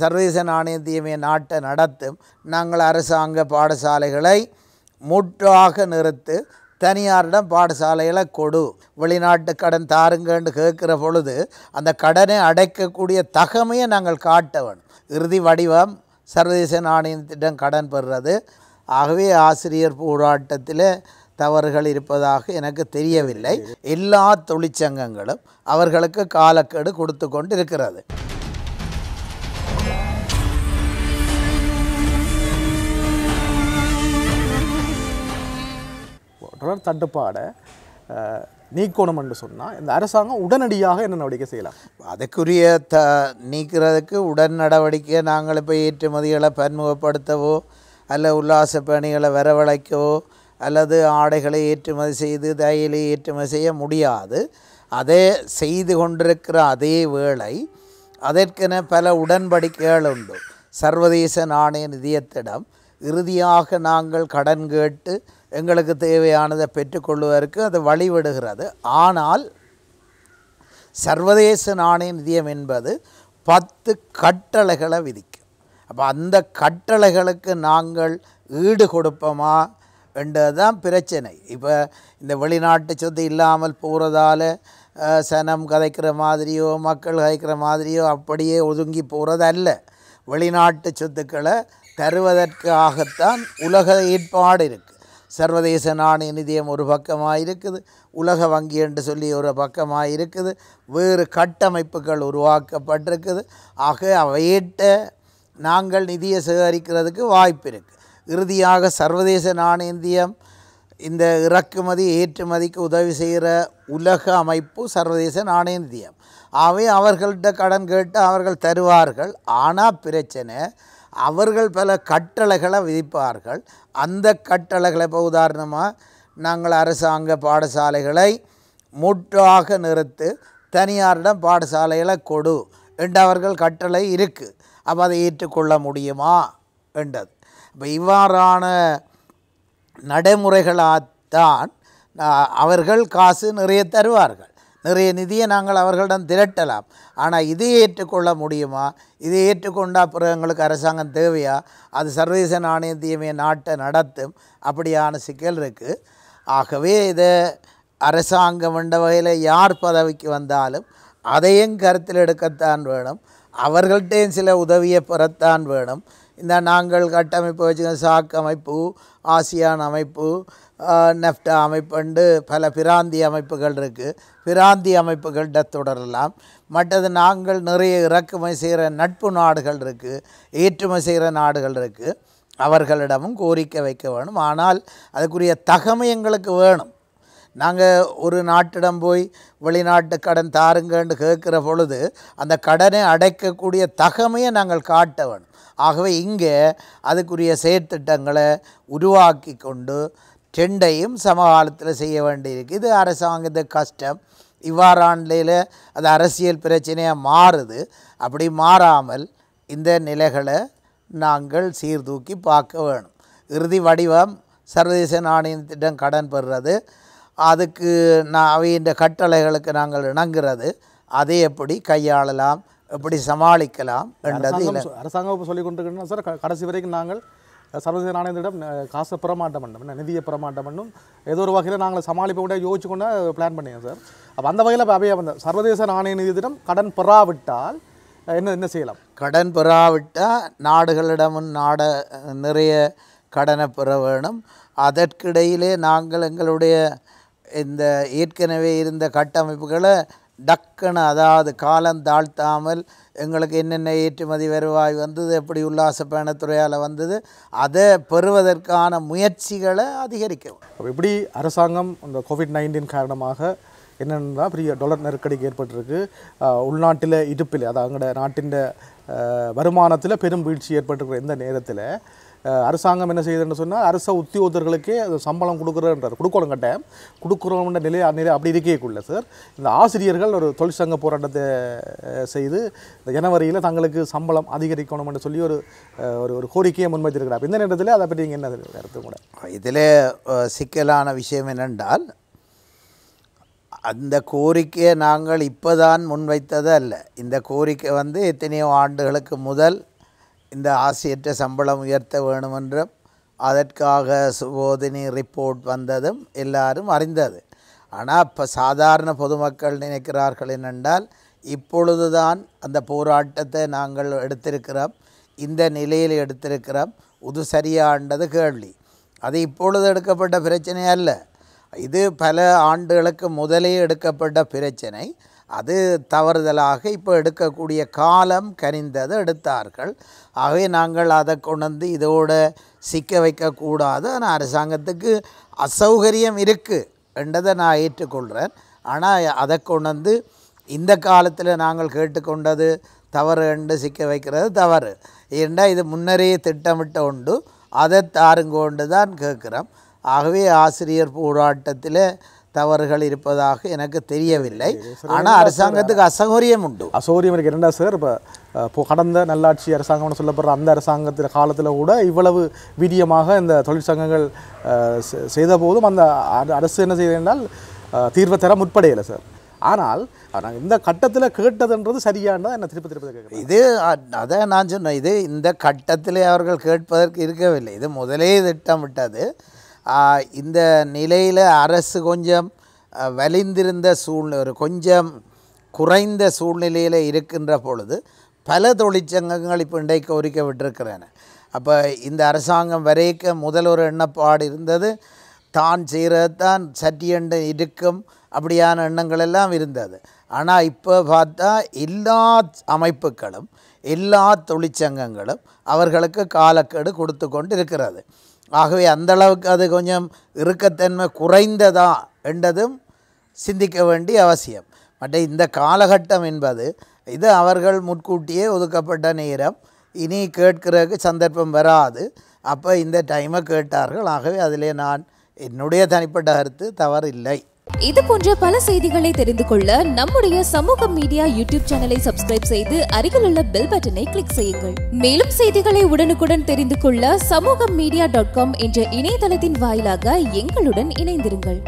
சர்வதேச நாணயத்தையுமே நாட்டை நடத்தும் நாங்கள் அரசாங்க பாடசாலைகளை முற்றாக நிறுத்து தனியாரிடம் பாடசாலைகளை கொடு வெளிநாட்டு கடன் தாருங்கன்னு கேட்குற பொழுது அந்த கடனை அடைக்கக்கூடிய தகமையை நாங்கள் காட்ட வேணும் இறுதி வடிவம் சர்வதேச நாணயத்திடம் கடன் பெறுறது ஆகவே ஆசிரியர் போராட்டத்தில் தவறுகள் இருப்பதாக எனக்கு தெரியவில்லை எல்லா தொழிற்சங்கங்களும் அவர்களுக்கு காலக்கெடு கொடுத்து கொண்டு இருக்கிறது தொடர் தட்டுப்பாடை நீக்கணும் என்று சொன்னால் இந்த அரசாங்கம் உடனடியாக என்ன நடவடிக்கை செய்யலாம் அதுக்குரிய த நீக்கிறதுக்கு உடன் நடவடிக்கை நாங்கள் இப்போ ஏற்றுமதிகளை பன்முகப்படுத்தவோ அல்ல உல்லாச பணிகளை வரவழைக்கவோ அல்லது ஆடைகளை ஏற்றுமதி செய்து தையலை ஏற்றுமதி செய்ய முடியாது அதே செய்து கொண்டிருக்கிற அதே வேளை அதற்கென பல உடன்படிக்கைகள் உண்டு சர்வதேச நாணய நிதியத்திடம் இறுதியாக நாங்கள் கடன் கேட்டு எங்களுக்கு தேவையானதை பெற்றுக்கொள்வதற்கு அது வழிவிடுகிறது ஆனால் சர்வதேச நாணய நிதியம் என்பது பத்து கட்டளைகளை விதிக்கும் அப்போ அந்த கட்டளைகளுக்கு நாங்கள் ஈடு கொடுப்போமா என்றது பிரச்சனை இப்போ இந்த வெளிநாட்டு சொத்து இல்லாமல் போகிறதால சனம் கதைக்கிற மாதிரியோ மக்கள் கதைக்கிற மாதிரியோ அப்படியே ஒதுங்கி போகிறது அல்ல வெளிநாட்டு சொத்துக்களை தருவதற்காகத்தான் உலக ஏற்பாடு இருக்குது சர்வதேச நாணய நிதியம் ஒரு பக்கமாக இருக்குது உலக வங்கி என்று சொல்லி ஒரு பக்கமாக இருக்குது வேறு கட்டமைப்புகள் உருவாக்கப்பட்டிருக்குது ஆக அவையிட்ட நாங்கள் நிதியை சேகரிக்கிறதுக்கு வாய்ப்பு இருக்குது இறுதியாக சர்வதேச நாணய நிதியம் இந்த இறக்குமதி ஏற்றுமதிக்கு உதவி செய்கிற உலக அமைப்பு சர்வதேச நாணய நிதியம் ஆகவே அவர்கள்ட்ட கடன் கேட்டு அவர்கள் தருவார்கள் ஆனால் பிரச்சனை அவர்கள் பல கட்டளைகளை விதிப்பார்கள் அந்த கட்டளைகளை இப்போ உதாரணமாக நாங்கள் அரசாங்க பாடசாலைகளை முற்றாக நிறுத்து தனியாரிடம் பாடசாலைகளை கொடு என்று அவர்கள் கட்டளை இருக்குது அப்போ அதை ஏற்றுக்கொள்ள முடியுமா என்றது இப்போ இவ்வாறான நடைமுறைகளாகத்தான் அவர்கள் காசு நிறைய தருவார்கள் நிறைய நிதியை நாங்கள் அவர்களிடம் திரட்டலாம் ஆனால் இதை ஏற்றுக்கொள்ள முடியுமா இதை ஏற்றுக்கொண்டால் பிறகு எங்களுக்கு அரசாங்கம் தேவையா அது சர்வதேச நாணயத்தையுமே நாட்டை நடத்தும் அப்படியான சிக்கல் இருக்குது ஆகவே இதை அரசாங்கம் என்ற வகையில் யார் பதவிக்கு வந்தாலும் அதையும் கருத்தில் எடுக்கத்தான் வேணும் அவர்கள்ட்டையும் சில உதவியை பெறத்தான் வேணும் இந்த நாங்கள் கட்டமைப்பு வச்சுக்க சாக் அமைப்பு ஆசியான் அமைப்பு நெஃப்டா அமைப்புண்டு பல பிராந்தி அமைப்புகள் இருக்குது பிராந்தி அமைப்புகள்கிட்ட தொடரலாம் மற்றது நாங்கள் நிறைய இறக்குமை செய்கிற நட்பு நாடுகள் இருக்குது ஏற்றுமை செய்கிற நாடுகள் இருக்குது அவர்களிடமும் கோரிக்கை வைக்க வேணும் ஆனால் அதுக்குரிய தகமை எங்களுக்கு வேணும் நாங்கள் ஒரு நாட்டிடம் போய் வெளிநாட்டு கடன் தாருங்கன்னு கேட்குற பொழுது அந்த கடனை அடைக்கக்கூடிய தகமையை நாங்கள் காட்ட வேணும் ஆகவே இங்கே அதுக்குரிய செயற்திட்டங்களை உருவாக்கி கொண்டு டெண்டையும் சமகாலத்தில் செய்ய வேண்டியிருக்கு இது அரசாங்கத்து கஷ்டம் இவ்வாறாண்டில் அது அரசியல் பிரச்சனையாக மாறுது அப்படி மாறாமல் இந்த நிலைகளை நாங்கள் சீர்தூக்கி பார்க்க வேணும் இறுதி வடிவம் சர்வதேச நாணய திட்டம் கடன் பெறுறது அதுக்கு நான் இந்த கட்டளைகளுக்கு நாங்கள் இணங்குறது அதை எப்படி கையாளலாம் எப்படி சமாளிக்கலாம் என்றது அரசாங்கம் இப்போ சொல்லி கொண்டிருக்கணும் சார் கடைசி வரைக்கும் நாங்கள் சர்வதேச நாணயத்திடம் காசை பெறமாட்டோம் பண்ணும் நிதியை பெறமாட்டோம் பண்ணும் ஏதோ ஒரு வகையில் நாங்கள் சமாளிப்பை கூட யோசிச்சு கொண்டு பிளான் பண்ணியோம் சார் அப்போ அந்த வகையில் இப்போ அவையாக சர்வதேச நாணய நிதியத்திடம் கடன் பெறாவிட்டால் என்ன என்ன செய்யலாம் கடன் பெறாவிட்டால் நாடுகளிடமும் நாட நிறைய கடனை பெற வேணும் அதற்கிடையிலே நாங்கள் எங்களுடைய இந்த ஏற்கனவே இருந்த கட்டமைப்புகளை டக்குன்னு அதாவது காலம் தாழ்த்தாமல் எங்களுக்கு என்னென்ன ஏற்றுமதி வருவாய் வந்தது எப்படி உல்லாச பயணத்துறையால் வந்தது அதை பெறுவதற்கான முயற்சிகளை அதிகரிக்கும் எப்படி அரசாங்கம் இந்த கோவிட் நைன்டீன் காரணமாக என்னென்னா பெரிய டொலர் நெருக்கடிக்கு ஏற்பட்டிருக்கு உள்நாட்டில் இருப்பில் அதாவது அங்கட நாட்டின் வருமானத்தில் பெரும் வீழ்ச்சி ஏற்பட்டிருக்கிற இந்த நேரத்தில் அரசாங்கம் என்ன செய்யுதுன்னு சொன்னால் அரச அது சம்பளம் கொடுக்குறன்றார் கொடுக்கணும் கட்டாயம் கொடுக்குறோன்ற நிலை நிலை அப்படி இருக்கேக்குள்ள சார் இந்த ஆசிரியர்கள் ஒரு தொழிற்சங்க போராட்டத்தை செய்து ஜனவரியில் தங்களுக்கு சம்பளம் அதிகரிக்கணும்னு சொல்லி ஒரு ஒரு ஒரு கோரிக்கையை முன்வைத்திருக்கிறார் இந்த நேரத்தில் அதை பற்றி நீங்கள் என்ன கருத்து கூட இதில் சிக்கலான விஷயம் என்னென்றால் அந்த கோரிக்கையை நாங்கள் இப்போ தான் அல்ல இந்த கோரிக்கை வந்து எத்தனையோ ஆண்டுகளுக்கு முதல் இந்த ஆசியற்ற சம்பளம் உயர்த்த வேணுமென்றும் அதற்காக சுபோதினி ரிப்போர்ட் வந்ததும் எல்லாரும் அறிந்தது ஆனால் இப்போ சாதாரண பொதுமக்கள் நினைக்கிறார்கள் என்னென்றால் இப்பொழுது தான் அந்த போராட்டத்தை நாங்கள் எடுத்திருக்கிறோம் இந்த நிலையில் எடுத்திருக்கிறோம் உது சரியாண்டது கேள்வி அது இப்பொழுது எடுக்கப்பட்ட பிரச்சனை அல்ல இது பல ஆண்டுகளுக்கு முதலே எடுக்கப்பட்ட பிரச்சனை அது தவறுதலாக இப்போ எடுக்கக்கூடிய காலம் கனிந்ததை எடுத்தார்கள் ஆகவே நாங்கள் அதை கொண்டு இதோட சிக்க வைக்கக்கூடாது ஆனால் அரசாங்கத்துக்கு அசௌகரியம் இருக்குது என்றதை நான் ஏற்றுக்கொள்கிறேன் ஆனால் அதை கொண்டு இந்த காலத்தில் நாங்கள் கேட்டுக்கொண்டது தவறு என்று சிக்க வைக்கிறது தவறு ஏண்டா இது முன்னரே திட்டமிட்ட உண்டு அதை தாருங்கொண்டு தான் கேட்குறோம் ஆகவே ஆசிரியர் போராட்டத்தில் தவறுகள் இருப்பதாக எனக்கு தெரியவில்லை ஆனால் அரசாங்கத்துக்கு அசௌகரியம் உண்டு அசௌகரியம் இருக்கு இரண்டா சார் இப்போ கடந்த நல்லாட்சி அரசாங்கம்னு சொல்லப்படுற அந்த அரசாங்கத்தில் காலத்தில் கூட இவ்வளவு வீரியமாக இந்த தொழிற்சங்கங்கள் செய்த போதும் அந்த அரசு என்ன செய்ய என்றால் தீர்வு தர முற்படையலை சார் ஆனால் நாங்கள் இந்த கட்டத்தில் கேட்டதுன்றது சரியானதான் என்ன திருப்பி திருப்பி கேட்குறேன் இது அதான் நான் சொன்னேன் இது இந்த கட்டத்தில் அவர்கள் கேட்பதற்கு இருக்கவில்லை இது முதலே திட்டமிட்டது இந்த நிலையில் அரசு கொஞ்சம் வலிந்திருந்த சூழ்நிலை கொஞ்சம் குறைந்த சூழ்நிலையில் இருக்கின்ற பொழுது பல தொழிற்சங்கங்கள் இப்போ இன்றைக்கு ஒரிக்க விட்டுருக்கிறேன் அப்போ இந்த அரசாங்கம் வரைக்க முதல் ஒரு எண்ணப்பாடு இருந்தது தான் செய்கிறதான் சட்டியண்டு இருக்கும் அப்படியான எண்ணங்கள் எல்லாம் இருந்தது ஆனால் இப்போ பார்த்தா எல்லா அமைப்புகளும் எல்லா தொழிற்சங்கங்களும் அவர்களுக்கு காலக்கெடு கொடுத்து கொண்டு இருக்கிறது ஆகவே அந்தளவுக்கு அது கொஞ்சம் இறுக்கத்தன்மை குறைந்ததா என்றதும் சிந்திக்க வேண்டிய அவசியம் மற்ற இந்த காலகட்டம் என்பது இது அவர்கள் முன்கூட்டியே ஒதுக்கப்பட்ட நேரம் இனி கேட்கிறதுக்கு சந்தர்ப்பம் வராது அப்போ இந்த டைமை கேட்டார்கள் ஆகவே அதிலே நான் என்னுடைய தனிப்பட்ட கருத்து தவறில்லை இது போன்ற பல செய்திகளை தெரிந்து கொள்ள நம்முடைய சமூக மீடியா யூடியூப் சேனலை சப்ஸ்கிரைப் செய்து அருகில் உள்ள பெல் பட்டனை கிளிக் செய்யுங்கள் மேலும் செய்திகளை உடனுக்குடன் தெரிந்து கொள்ள சமூக மீடியா டாட் காம் என்ற இணையதளத்தின் வாயிலாக எங்களுடன் இணைந்திருங்கள்